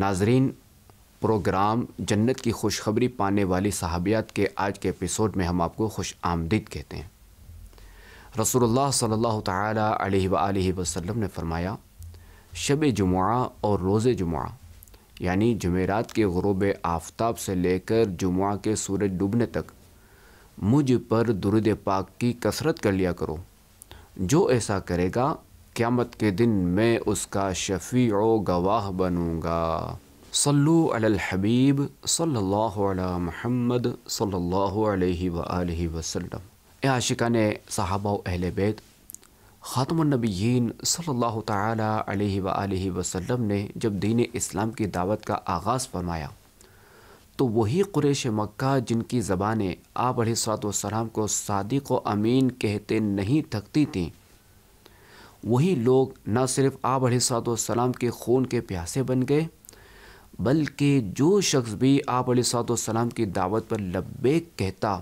नाजरीन प्रोग्राम जन्नत की खुशखबरी पाने वाली सहाबियात के आज के एपिसोड में हम आपको खुश आमदीद कहते हैं रसूलुल्लाह सल्लल्लाहु अलैहि वसल्लम ने फ़रमाया शब जुमा और रोज़ जुमा यानी जमेरात के गरूब आफ्ताब से लेकर जुमा के सूरज डूबने तक मुझ पर दुरुद पाक की कसरत कर लिया करो जो ऐसा करेगा क़्यामत के दिन मैं उसका शफी गवाह बनूँगा सल्लू अल हबीब सल्लल्लाहु अलैहि सल्ला सल्लल्लाहु अलैहि वसल्लम ए आशिका ने सहाबा अहल बैत ख़ातमनबीन सल्लल्लाहु ताला अलैहि वसल्लम ने जब दीन इस्लाम की दावत का आगाज़ फरमाया तो वही कुरेश मक्का जिनकी ज़बानें आप सलाम को सादिक व अमीन कहते नहीं थकती थीं वही लोग न सिर्फ आप सलाम के खून के प्यासे बन गए बल्कि जो शख्स भी आप सलाम की दावत पर लब्बेक कहता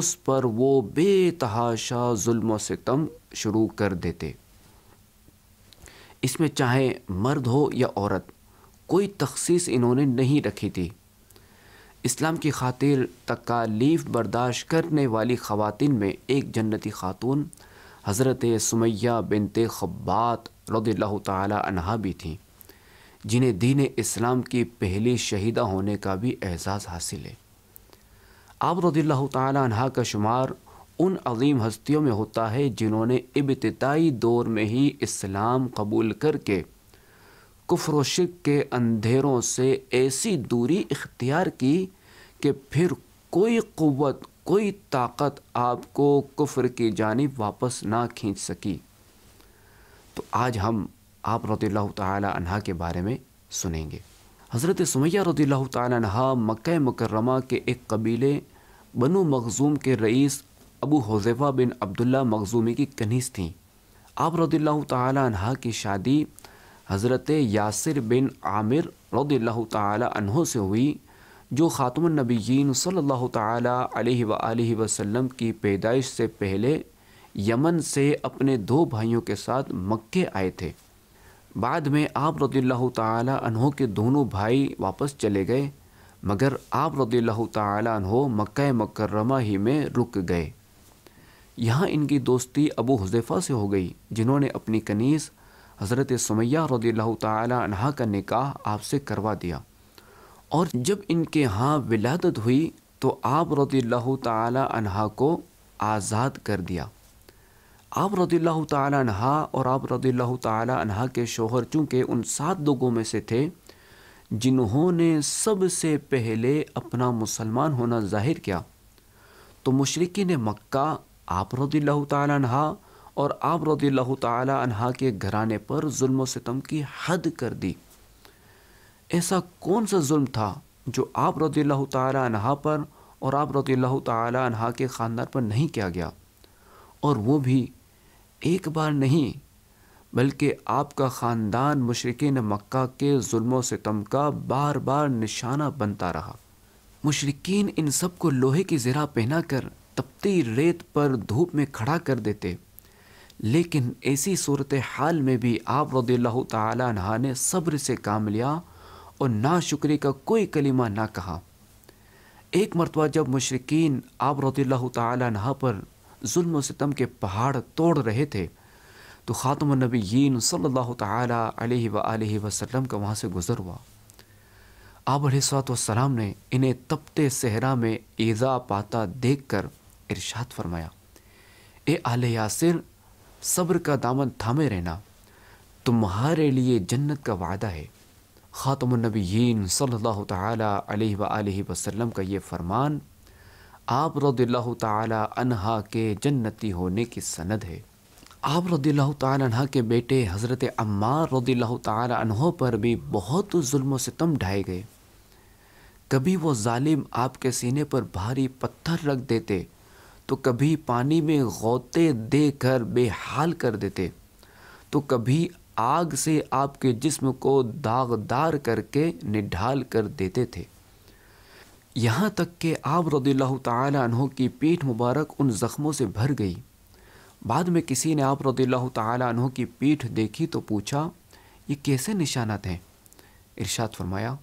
उस पर वो बेतहाशा जुल्म सितम शुरू कर देते इसमें चाहे मर्द हो या औरत कोई तखसीस इन्होंने नहीं रखी थी इस्लाम की खातिर तकालीफ बर्दाश्त करने वाली ख़वान में एक जन्नती खातून हज़रत सुमैया बिनते खब्बात रद्ला तहा भी थीं जिन्हें दीन इस्लाम की पहली शहीदा होने का भी एहसास हासिल है आप रद्ला तहा का शुमार उन अजीम हस्तियों में होता है जिन्होंने इब्तदाई दौर में ही इस्लाम कबूल करके कुफ्र व शिक के अंधेरों से ऐसी दूरी इख्तियार की कि फिर कोई क़वत कोई ताकत आपको कुफर की जानब वापस ना खींच सकी तो आज हम आप रदी तहा के बारे में सुनेंगे हज़रत सुमैया रदी तहा मक् मकरमा के एक कबीले बनु मखजूम के रईस Abu Hudhaifa bin Abdullah Makhzumi की कनीस थी आप रदी तहा की शादी हज़रत यासिर बिन आमिर रदील्ला तहों से हुई जो ख़ातमनबीन सल्ला वसम की पैदाइश से पहले यमन से अपने दो भाइयों के साथ मक्के आए थे बाद में आप रदील्ला तहों के दोनों भाई वापस चले गए मगर आप रदील्ला तहो मक्का मकरमा ही में रुक गए यहाँ इनकी दोस्ती अबू हजैफ़ा से हो गई जिन्होंने अपनी कनीज़ हज़रत समैया रदील तहा का निकाह आपसे करवा दिया और जब इनके यहाँ विलादत हुई तो आप रदील तहा को आज़ाद कर दिया आप रदील तहा और आप रदील तहा के शोहर चूँकि उन सात लोगों में से थे जिन्होंने सबसे पहले अपना मुसलमान होना जाहिर किया तो मशरक़ी ने मक्का आप रदील तहा और आप रौदी तहा के घराने पर म सितम की हद कर दी ऐसा कौन सा जुल्म था जो आप रौदी तहा पर और आप रौदी तहा के ख़ानदान पर नहीं किया गया और वो भी एक बार नहीं बल्कि आपका ख़ानदान मशरकिन मक्का के जुल्म सितम का बार बार निशाना बनता रहा मशरकिन इन सब को लोहे की ज़रा पहना कर तपती रेत पर धूप में खड़ा कर देते लेकिन ऐसी सूरत हाल में भी आप रदील्ला तहा ने सब्र से काम लिया और ना शुक्री का कोई कलीमा ना कहा एक मरतबा जब मशरकिन आप रदील्ला तहा पर म सितम के पहाड़ तोड़ रहे थे तो ख़ातमनबीन सल्ला वसलम का वहाँ से गुज़र हुआ आप सलाम ने इन्हें तपते सहरा में ईज़ा पाता देख कर इर्शाद फरमाया ए आल यासिर सब्र का दामन थामे रहना तुम्हारे लिए जन्नत का वादा है ख़ातमनबीन सल्ला वसम का ये फरमान आप रद्ला तहा के जन्नती होने की सनद है आप रद्ला तहा के बेटे हज़रत अम्मार रद्ला तहों पर भी बहुत जुल्म सितम ढाए गए कभी वो ालिम आपके सीने पर भारी पत्थर रख देते तो कभी पानी में गोते देकर बेहाल कर देते तो कभी आग से आपके जिस्म को दागदार करके निढाल कर देते थे यहाँ तक कि आप रदील्ला तहों की पीठ मुबारक उन ज़ख्मों से भर गई बाद में किसी ने आप रदील्ला तहों की पीठ देखी तो पूछा ये कैसे निशानात हैं इरशाद फरमाया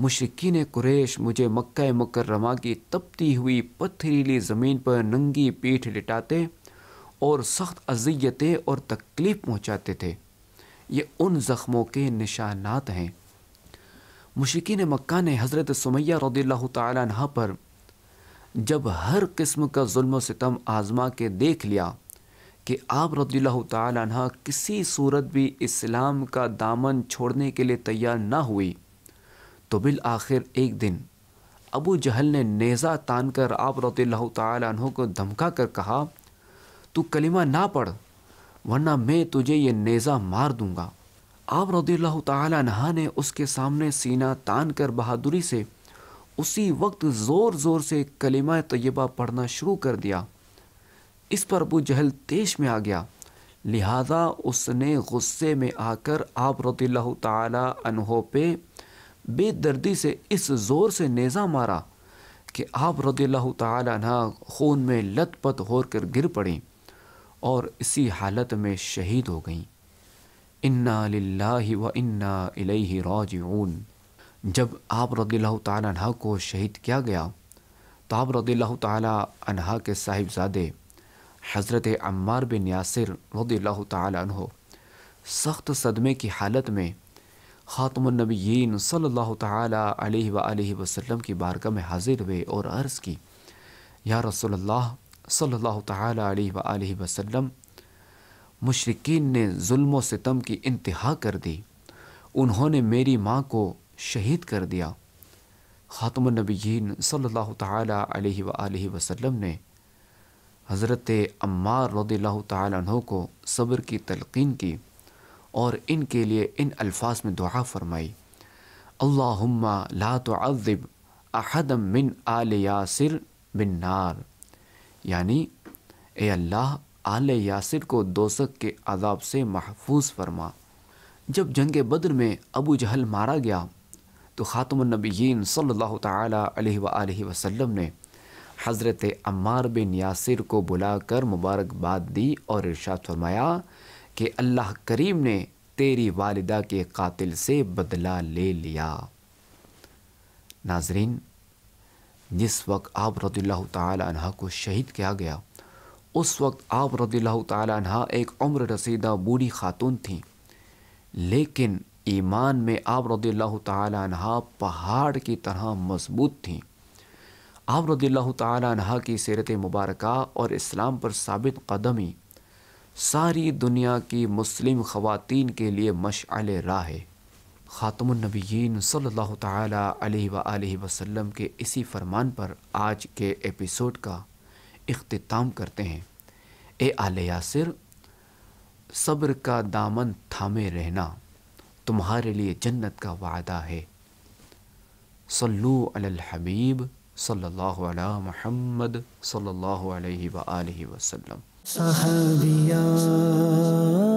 मुश्किन कुरेश मुझे मक्का मुकर्रमा की तपती हुई पत्थरीली ज़मीन पर नंगी पीठ लिटाते और सख्त अजियतें और तकलीफ़ पहुँचाते थे ये उन ज़ख्मों के निशानात हैं मुश्किन मक्का ने हज़रत सुमैया रदील्ला तह पर जब हर किस्म का जुल्म सितम आज़मा के देख लिया कि आप रदील्ला तह किसी सूरत भी इस्लाम का दामन छोड़ने के लिए तैयार ना हुई तो बिल आखिर एक दिन अबू जहल ने नेज़ा तान कर आप रतील्ला तहों को धमका कर कहा तू कलिमा ना पढ़ वरना मैं तुझे ये नेज़ा मार दूँगा आप रतील्ला तह ने उसके सामने सीना तान कर बहादुरी से उसी वक्त ज़ोर ज़ोर से कलिमा तयबा पढ़ना शुरू कर दिया इस पर अबू जहल तेज में आ गया लिहाजा उसने गुस्से में आकर आप रतील्ला तहों पे बेदर्दी से इस ज़ोर से नेज़ा मारा कि आप रदील्ला तहा खून में हो कर गिर पड़ी और इसी हालत में शहीद हो गईं इन्ना लाही व इन्ना इलही राजून जब आप रदील्ला तहा को शहीद किया गया तो आप रदील्ला तहा के साहिबजादे हज़रत अम्मार बिन यासिर रदील्ला तहो सख्त सदमे की हालत में ख़ातमनबीन सल्ला तसलम की बारगाह में हाजिर हुए और अर्ज़ की या रसोल्ला सल्लल्लाहु ताला मशरकिन ने जुल्म सितम की इंतहा कर दी उन्होंने मेरी माँ को शहीद कर दिया ख़ातमनबीन सल्लल्लाहु तसलम ने हज़रत अम्मार रदील्ला तु को सब्र की तलकिन की और इनके लिए इन अल्फाज में दुआ फरमाई अल्लाहुम्मा ला तुअज़्ज़िब अहदम मिन आल यासिर बिन नार यानी ए अल्लाह आल यासिर को दोसक के अदाब से महफूज फरमा जब जंग बद्र में अबू जहल मारा गया तो ख़ातमनबीन सल्ला वसम ने हज़रत अम्मार बिन यासिर को बुलाकर मुबारकबाद दी और इरशाद फरमाया कि अल्लाह करीम ने तेरी वालदा के कातिल से बदला ले लिया नाजरीन जिस वक्त आप रदील्ला तह को शहीद किया गया उस वक्त आप रदील्ला तह एक उम्र रसीदा बूढ़ी खातून थी लेकिन ईमान में आप रदील्ला तह पहाड़ की तरह मजबूत थी आप रदील्ला तह की सीरत मुबारक और इस्लाम पर साबित कदमी सारी दुनिया की मुस्लिम ख़वातीन के लिए मशल राह ख़ातमनबीन सल्लल्लाहु अलैहि वसल्लम के इसी फरमान पर आज के एपिसोड का अख्ताम करते हैं ए आल यासिर सब्र का दामन थामे रहना तुम्हारे लिए जन्नत का वादा है सल्लू अल हबीब सल्लल्लाहु अला मोहम्मद सल्लल्लाहु अलैहि वसल्लम সাহাবিয়া